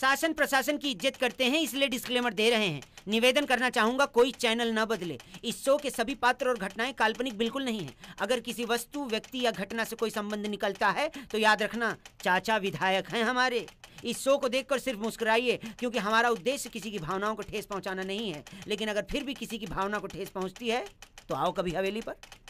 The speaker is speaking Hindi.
शासन प्रशासन की इज्जत करते हैं इसलिए डिस्क्लेमर दे रहे हैं निवेदन करना चाहूंगा कोई चैनल न बदले इस शो के सभी पात्र और घटनाएं काल्पनिक बिल्कुल नहीं है अगर किसी वस्तु व्यक्ति या घटना से कोई संबंध निकलता है तो याद रखना चाचा विधायक हैं हमारे इस शो को देखकर सिर्फ मुस्कुराइए क्योंकि हमारा उद्देश्य किसी की भावनाओं को ठेस पहुंचाना नहीं है लेकिन अगर फिर भी किसी की भावना को ठेस पहुंचती है तो आओ कभी हवेली पर